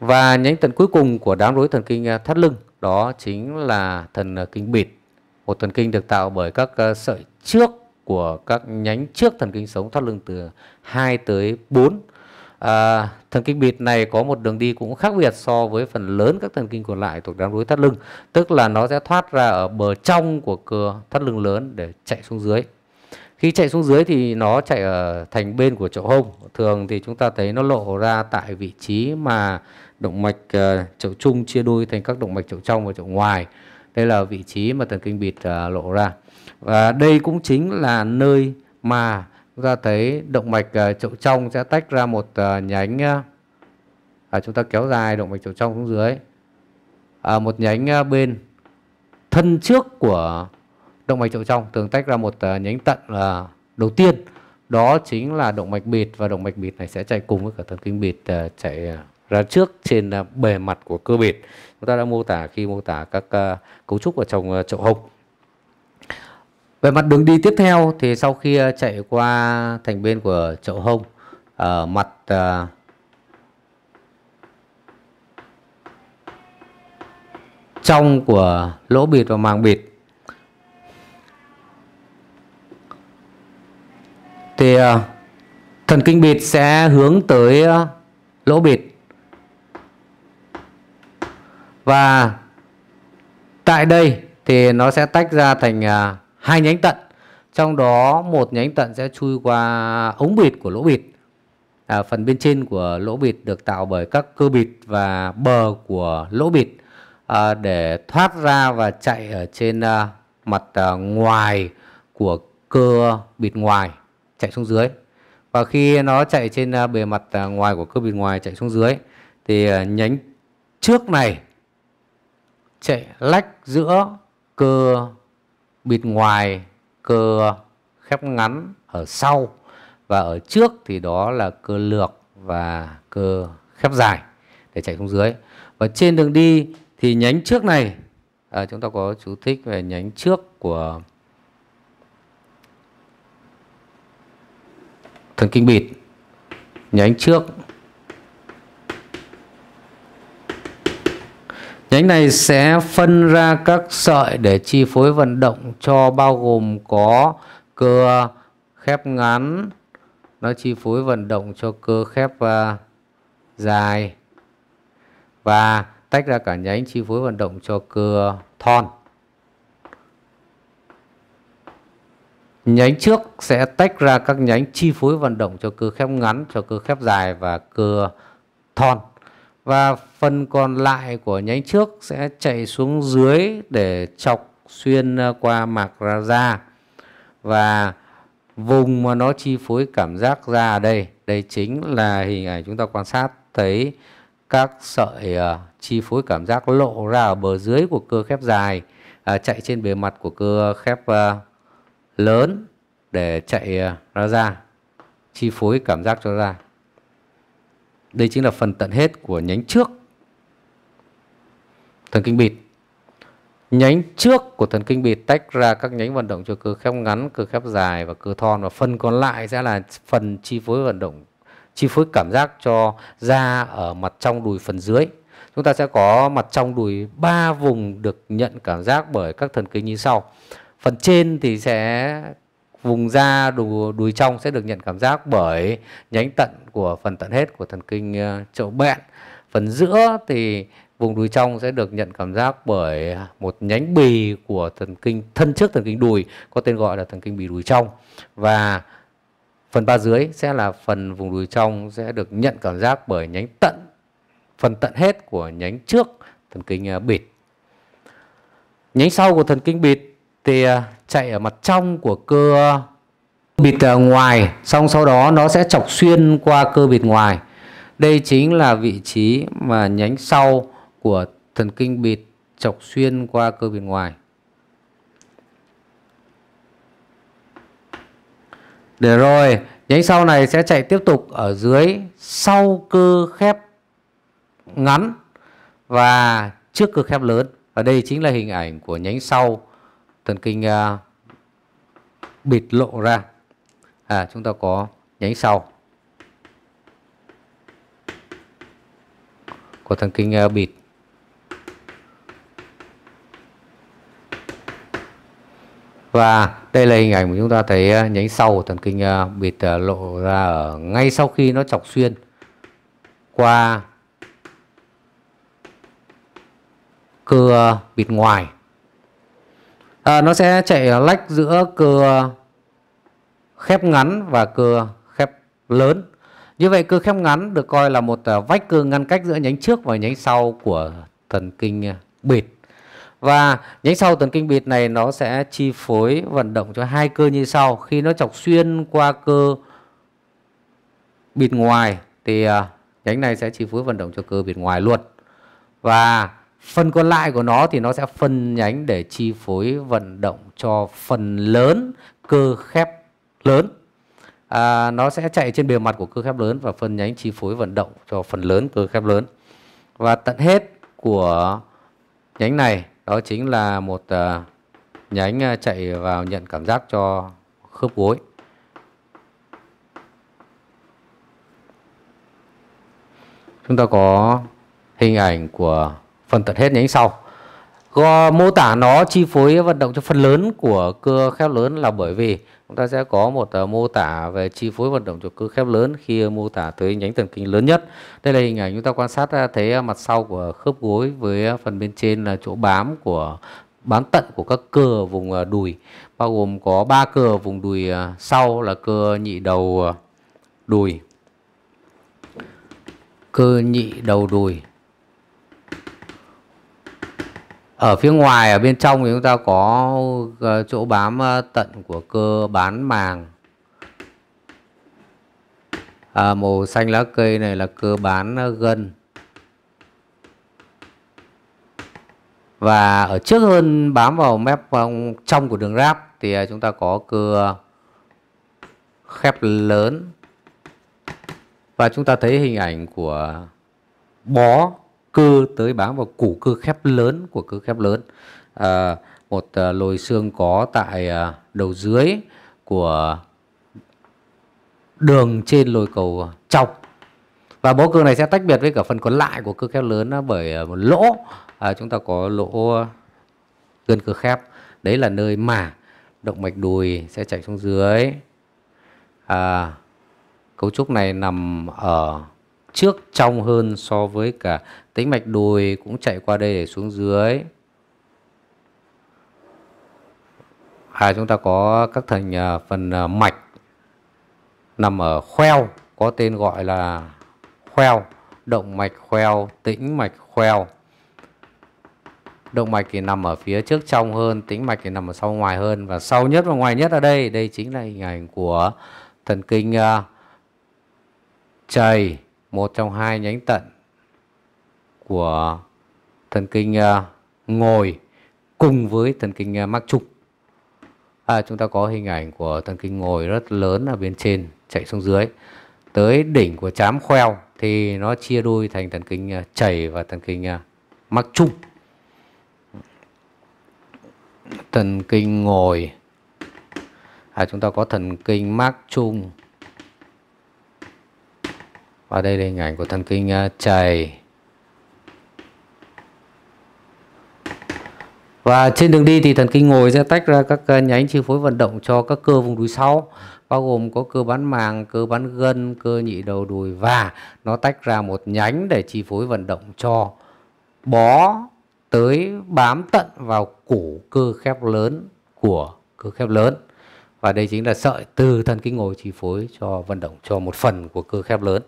Và nhánh tận cuối cùng của đám rối thần kinh à, thắt lưng đó chính là thần à, kinh bịt. Một thần kinh được tạo bởi các à, sợi trước của các nhánh trước thần kinh sống thắt lưng từ 2 tới 4. À, thần kinh bịt này có một đường đi cũng khác biệt so với phần lớn các thần kinh còn lại thuộc đám rối thắt lưng, tức là nó sẽ thoát ra ở bờ trong của cơ thắt lưng lớn để chạy xuống dưới. Khi chạy xuống dưới thì nó chạy ở thành bên của chỗ hông. Thường thì chúng ta thấy nó lộ ra tại vị trí mà động mạch ờ, chậu trung chia đôi thành các động mạch chậu trong và chậu ngoài đây là vị trí mà thần kinh bịt ờ, lộ ra và đây cũng chính là nơi mà chúng ta thấy động mạch ờ, chậu trong sẽ tách ra một nhánh à, chúng ta kéo dài động mạch chậu trong xuống dưới à, một nhánh bên thân trước của động mạch chậu trong thường tách ra một nhánh tận là đầu tiên đó chính là động mạch bịt và động mạch bịt này sẽ chạy cùng với cả thần kinh bịt chạy ra trước trên à, bề mặt của cơ bịt chúng ta đã mô tả khi mô tả các à, cấu trúc ở trong à, chậu hồng về mặt đường đi tiếp theo thì sau khi chạy qua thành bên của chậu hồng ở mặt trong của lỗ bịt và màng bịt thì thần kinh bịt sẽ hướng tới lỗ bịt và tại đây thì nó sẽ tách ra thành à, hai nhánh tận trong đó một nhánh tận sẽ chui qua ống bịt của lỗ bịt à, phần bên trên của lỗ bịt được tạo bởi các cơ bịt và bờ của lỗ bịt à, để thoát ra và chạy ở trên à, mặt à, ngoài của cơ bịt ngoài chạy xuống dưới và khi nó chạy trên à, bề mặt à, ngoài của cơ bịt ngoài chạy xuống dưới thì à, nhánh trước này chạy lách giữa cơ bịt ngoài, cơ khép ngắn ở sau và ở trước thì đó là cơ lược và cơ khép dài để chạy xuống dưới. Và trên đường đi thì nhánh trước này à, chúng ta có chú thích về nhánh trước của thần kinh bịt nhánh trước Nhánh này sẽ phân ra các sợi để chi phối vận động cho bao gồm có cơ khép ngắn, nó chi phối vận động cho cơ khép uh, dài và tách ra cả nhánh chi phối vận động cho cơ thon. Nhánh trước sẽ tách ra các nhánh chi phối vận động cho cơ khép ngắn, cho cơ khép dài và cơ thon và phần còn lại của nhánh trước sẽ chạy xuống dưới để chọc xuyên ờ, qua mạc ra da và vùng mà nó chi phối cảm giác ra ở đây đây chính là hình ảnh chúng ta quan sát thấy các sợi uh, chi phối cảm giác lộ ra ở bờ dưới của cơ khép dài uh, chạy trên bề mặt của cơ khép uh, lớn để chạy uh, ra ra chi phối cảm giác cho ra đây chính là phần tận hết của nhánh trước thần kinh bịt. Nhánh trước của thần kinh bịt tách ra các nhánh vận động cho cơ khép ngắn, cơ khép dài và cơ thon và phần còn lại sẽ là phần chi phối vận động, chi phối cảm giác cho da ở mặt trong đùi phần dưới. Chúng ta sẽ có mặt trong đùi ba vùng được nhận cảm giác bởi các thần kinh như sau. Phần trên thì sẽ vùng da đù, đùi trong sẽ được nhận cảm giác bởi nhánh tận của phần tận hết của thần kinh ờ, chậu bẹn phần giữa thì vùng đùi trong sẽ được nhận cảm giác bởi một nhánh bì của thần kinh thân trước thần kinh đùi có tên gọi là thần kinh bì đùi trong và phần ba dưới sẽ là phần vùng đùi trong sẽ được nhận cảm giác bởi nhánh tận phần tận hết của nhánh trước thần kinh ờ, bịt nhánh sau của thần kinh bịt tia ờ, chạy ở mặt trong của cơ ờ, bịt ờ, ngoài xong sau đó nó sẽ chọc xuyên qua cơ bịt ngoài đây chính là vị trí mà nhánh sau của thần kinh bịt chọc xuyên qua cơ bịt ngoài để rồi nhánh sau này sẽ chạy tiếp tục ở dưới sau cơ khép ngắn và trước cơ khép lớn và đây chính là hình ảnh của nhánh sau thần kinh à, bịt lộ ra à chúng ta có nhánh sau của thần kinh à, bịt và đây là hình ảnh mà chúng ta thấy à, nhánh sau của thần kinh à, bịt à, lộ ra ở ngay sau khi nó chọc xuyên qua cơ bịt ngoài à, nó sẽ chạy lách giữa cưa khép ngắn và cưa khép lớn như vậy cưa khép ngắn được coi là một à, vách cưa ngăn cách giữa nhánh trước và nhánh sau của thần kinh à, bịt và nhánh sau thần kinh bịt này nó sẽ chi phối vận động cho hai cơ như sau khi nó chọc xuyên qua cơ bịt ngoài thì à, nhánh này sẽ chi phối vận động cho cơ bịt ngoài luôn và phần còn lại của nó thì nó sẽ phân nhánh để chi phối vận động cho phần lớn cơ khép lớn. À, nó sẽ chạy trên bề mặt của cơ khép lớn và phân nhánh chi phối vận động cho phần lớn cơ khép lớn. Và tận hết của nhánh này đó chính là một uh, nhánh à, chạy vào nhận cảm giác cho khớp gối. Chúng ta có hình ảnh của phần tận hết nhánh sau Go, mô tả nó chi phối vận động cho phần lớn của cơ khép lớn là bởi vì chúng ta sẽ có một ờ, mô tả về chi phối vận động cho cơ khép lớn khi mô tả tới nhánh thần kinh lớn nhất. Đây là hình ảnh chúng ta quan sát ờ, thấy ờ, mặt sau của khớp gối với phần bên trên là chỗ bám của bán tận của các cơ vùng đùi bao gồm có ba cơ vùng đùi sau là cơ nhị đầu đùi cơ nhị đầu đùi ở phía ngoài ở bên trong thì chúng ta có ờ, chỗ bám ờ, tận của cơ bán màng à, màu xanh lá cây này là cơ bán ờ, gân và ở trước hơn bám vào mép trong của đường ráp thì chúng ta có cơ khép lớn và chúng ta thấy hình ảnh của bó cơ tới bám vào củ cơ khép lớn của cơ khép lớn à, một à, lồi xương có tại à, đầu dưới của đường trên lồi cầu chọc và bó cơ này sẽ tách biệt với cả phần còn lại của cơ khép lớn bởi à, một lỗ à, chúng ta có lỗ gân cơ khép đấy là nơi mà động mạch đùi sẽ chảy xuống dưới à, cấu trúc này nằm ở trước trong hơn so với cả tĩnh mạch đùi cũng chạy qua đây để xuống dưới à chúng ta có các thành à, phần à, mạch nằm ở khoeo có tên gọi là khoeo động mạch khoeo tĩnh mạch khoeo động mạch thì nằm ở phía trước trong hơn tĩnh mạch thì nằm ở sau ngoài hơn và sau nhất và ngoài nhất ở đây đây chính là hình ảnh của thần kinh uh, chày một trong hai nhánh tận của thần kinh ờ, ngồi cùng với thần kinh ờ, mắc trục à, chúng ta có hình ảnh của thần kinh ngồi rất lớn ở bên trên chạy xuống dưới tới đỉnh của chám khoeo thì nó chia đôi thành thần kinh ờ, chảy và thần kinh mắc trục thần kinh ngồi à, chúng ta có thần kinh mắc trung và đây là hình ảnh của thần kinh à, chày Và trên đường đi thì thần kinh ngồi sẽ tách ra các à, nhánh chi phối vận động cho các cơ vùng đùi sau, bao gồm có cơ bán màng, cơ bán gân, cơ nhị đầu đùi và nó tách ra một nhánh để chi phối vận động cho bó tới bám tận vào cổ cơ khép lớn của cơ khép lớn và đây chính là sợi từ thần kinh ngồi chi phối cho vận động cho một phần của cơ khép lớn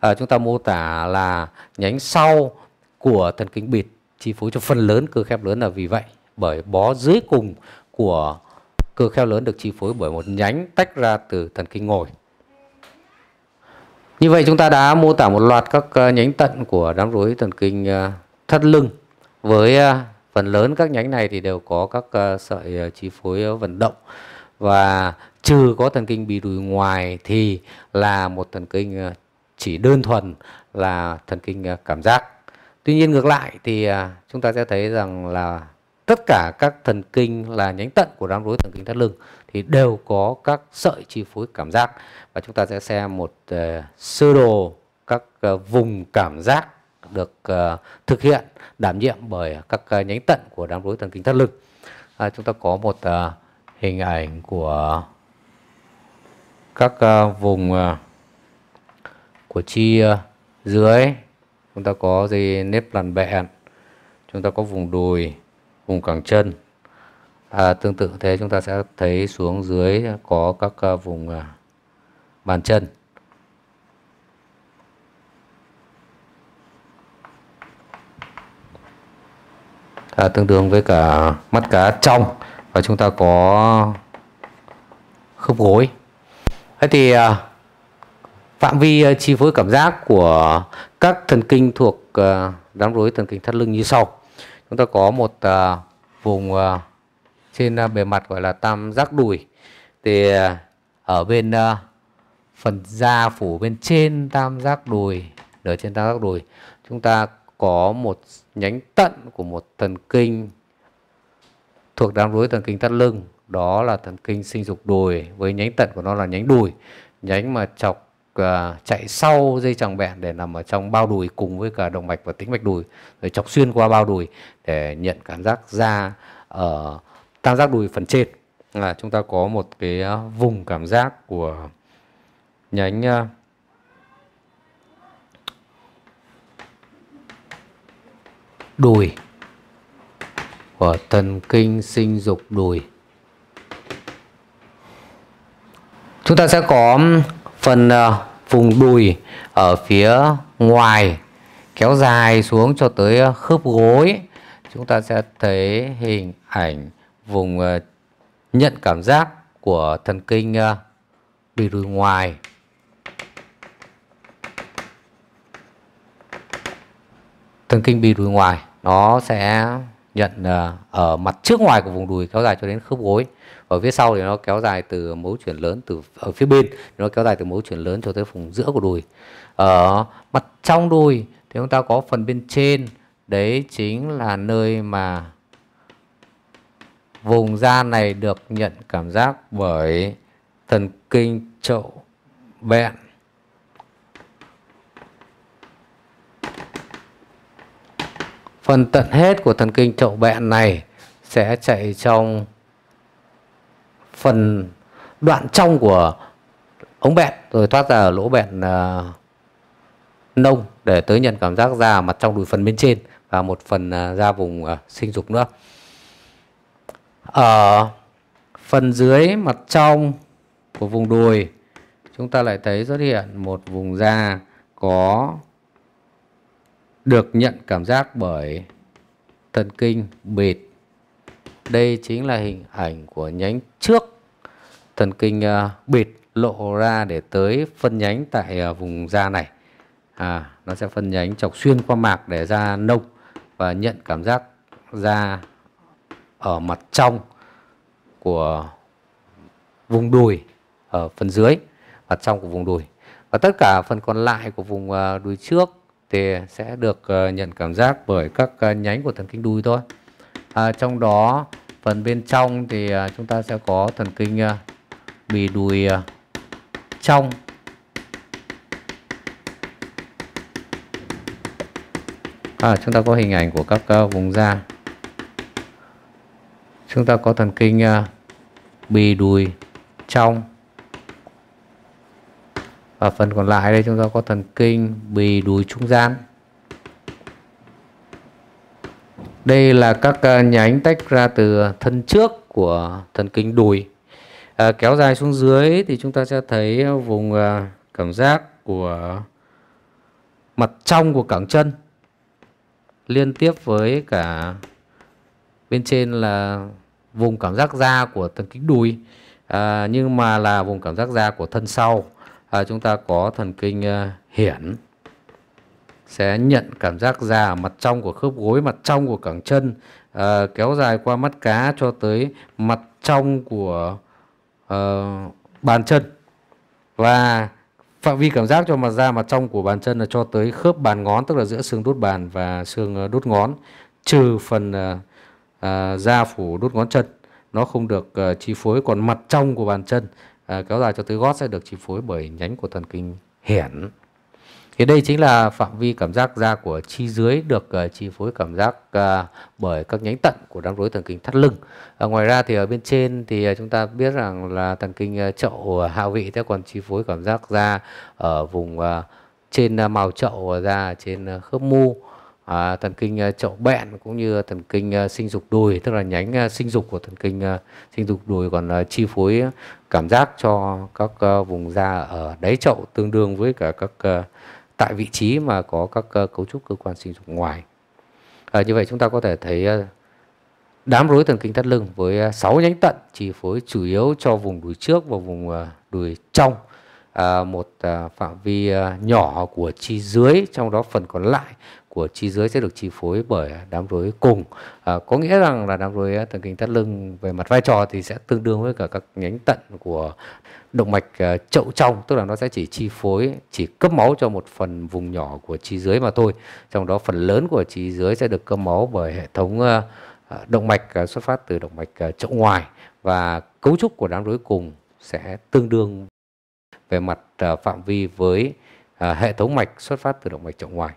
à, chúng ta mô tả là nhánh sau của thần kinh bịt chi phối cho phần lớn cơ khép lớn là vì vậy bởi bó dưới cùng của cơ kheo lớn được chi phối bởi một nhánh tách ra từ thần kinh ngồi. Như vậy chúng ta đã mô tả một loạt các à, nhánh tận của đám rối thần kinh à, thắt lưng. Với à, phần lớn các nhánh này thì đều có các sợi chi phối vận động và trừ có thần kinh bị đùi ngoài thì là một thần kinh ờ, chỉ đơn thuần là thần kinh ờ, cảm giác tuy nhiên ngược lại thì ờ, chúng ta sẽ thấy rằng là tất cả các thần kinh là nhánh tận của rám rối thần kinh thắt lưng thì đều có các sợi chi phối cảm giác và chúng ta sẽ xem một uh, sơ đồ các uh, vùng cảm giác được uh, thực hiện đảm nhiệm bởi các uh, nhánh tận của rám rối thần kinh thắt lưng. À, chúng ta có một uh, hình ảnh của các ờ, vùng ờ, của chi ờ, dưới chúng ta có dây nếp lằn bẹn chúng ta có vùng đùi vùng cẳng chân à, tương tự thế chúng ta sẽ thấy xuống dưới có các vùng bàn chân à, tương đương với cả mắt cá trong và chúng ta có khớp gối thế thì à, phạm vi à, chi phối cảm giác của các thần kinh thuộc à, đám rối thần kinh thắt lưng như sau chúng ta có một vùng trên bề mặt gọi là tam giác đùi thì ở bên phần da phủ bên trên tam giác đùi ở trên tam giác đùi chúng ta có một nhánh tận của một thần kinh thuộc đám rối thần kinh thắt lưng đó là thần kinh sinh dục đùi với nhánh tận của nó là nhánh đùi nhánh mà chọc uh, chạy sau dây chẳng bẹn để nằm ở trong bao đùi cùng với cả động mạch và tĩnh mạch đùi rồi chọc xuyên qua bao đùi để nhận cảm giác da ở uh, tam giác đùi phần trên là chúng ta có một cái à, vùng cảm giác của nhánh uh, đùi của thần kinh sinh dục đùi chúng ta sẽ có phần ờ, vùng đùi ở phía ngoài kéo dài xuống cho tới ờ, khớp gối chúng ta sẽ thấy hình ảnh vùng ờ, nhận cảm giác của thần kinh bị đùi ngoài thần kinh bị đùi ngoài nó sẽ nhận à, ở mặt trước ngoài của vùng đùi kéo dài cho đến khớp gối và phía sau thì nó kéo dài từ mấu chuyển lớn từ ở phía bên nó kéo dài từ mấu chuyển lớn cho tới vùng giữa của đùi ở ờ, mặt trong đùi thì chúng ta có phần bên trên đấy chính là nơi mà vùng da này được nhận cảm giác bởi thần kinh trậu bẹn phần tận hết của thần kinh chậu bẹn này sẽ chạy trong phần đoạn trong của ống bẹn rồi thoát ra ở lỗ bẹn uh, nông để tới nhận cảm giác ra mặt trong đùi phần bên trên và một phần uh, da vùng uh, sinh dục nữa ở phần dưới mặt trong của vùng đùi chúng ta lại thấy xuất hiện một vùng da có được nhận cảm giác bởi thần kinh bịt. Đây chính là hình ảnh của nhánh trước thần kinh bịt à, lộ ra để tới phân nhánh tại à, vùng da này. À, nó sẽ phân nhánh chọc xuyên qua mạc để ra nông và nhận cảm giác da ở mặt trong của vùng đùi ở phần dưới mặt trong của vùng đùi và tất cả phần còn lại của vùng à, đùi trước thì sẽ được ờ, nhận cảm giác bởi các ờ, nhánh của thần kinh đùi thôi à, trong đó phần bên trong thì ờ, chúng ta sẽ có thần kinh bì đùi trong à, chúng ta có hình ảnh của các vùng da chúng ta có thần kinh bì đùi trong và phần còn lại đây chúng ta có thần kinh bì đùi trung gian đây là các ờ, nhánh tách ra từ thân trước của thần kinh đùi à, kéo dài xuống dưới thì chúng ta sẽ thấy vùng ờ, cảm giác của mặt trong của cẳng chân liên tiếp với cả bên trên là vùng cảm giác da của thần kinh đùi à, nhưng mà là vùng cảm giác da của thân sau à, chúng ta có thần kinh uh, hiển sẽ nhận cảm giác già ở mặt trong của khớp gối, mặt trong của cẳng chân à, kéo dài qua mắt cá cho tới mặt trong của uh, bàn chân và phạm vi cảm giác cho mặt da mặt trong của bàn chân là cho tới khớp bàn ngón tức là giữa xương đốt bàn và xương đốt ngón trừ phần uh, uh, da phủ đốt ngón chân nó không được uh, chi phối còn mặt trong của bàn chân Ờ, kéo dài cho tới gót sẽ được chi phối bởi nhánh của thần kinh hiển. Thì đây chính là phạm vi cảm giác da của chi dưới được uh, chi phối cảm giác uh, bởi các nhánh tận của đám rối thần kinh thắt lưng. À, ngoài ra thì ở bên trên thì chúng ta biết rằng là thần kinh uh, chậu hạ vị sẽ còn chi phối cảm giác da ở vùng uh, trên uh, màu chậu và da trên uh, khớp mu à, thần kinh chậu à, bẹn cũng như thần kinh à, sinh dục đùi tức là nhánh à, sinh dục của thần kinh sinh dục đùi còn chi phối cảm giác cho các vùng da ở đáy chậu tương đương với cả các tại vị trí mà có các cấu trúc cơ quan sinh dục ngoài à, như vậy chúng ta có thể thấy đám rối thần kinh thắt lưng với 6 nhánh tận chi phối chủ yếu cho vùng đùi trước và vùng đùi trong à, một à, phạm vi à, nhỏ của chi dưới trong đó phần còn lại của chi dưới sẽ được chi phối bởi đám rối cùng à, có nghĩa rằng là đám rối à, thần kinh thắt lưng về mặt vai trò thì sẽ tương đương với cả các nhánh tận của động mạch à, chậu trong tức là nó sẽ chỉ chi phối chỉ cấp máu cho một phần vùng nhỏ của chi dưới mà thôi trong đó phần lớn của chi dưới sẽ được cấp máu bởi hệ thống à, động mạch xuất phát từ động mạch chậu ngoài và cấu trúc của đám rối cùng sẽ tương đương về mặt phạm vi với hệ thống mạch xuất phát từ động mạch chậu ngoài